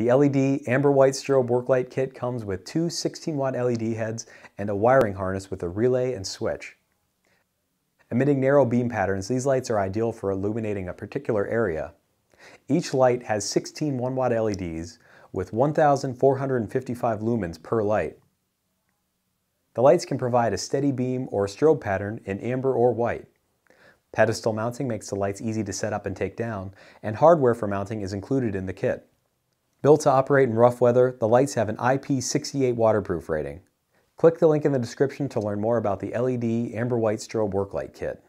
The LED amber white strobe work light kit comes with two 16 watt LED heads and a wiring harness with a relay and switch. Emitting narrow beam patterns, these lights are ideal for illuminating a particular area. Each light has 16 1 watt LEDs with 1,455 lumens per light. The lights can provide a steady beam or strobe pattern in amber or white. Pedestal mounting makes the lights easy to set up and take down, and hardware for mounting is included in the kit. Built to operate in rough weather, the lights have an IP68 waterproof rating. Click the link in the description to learn more about the LED Amber White Strobe Worklight Kit.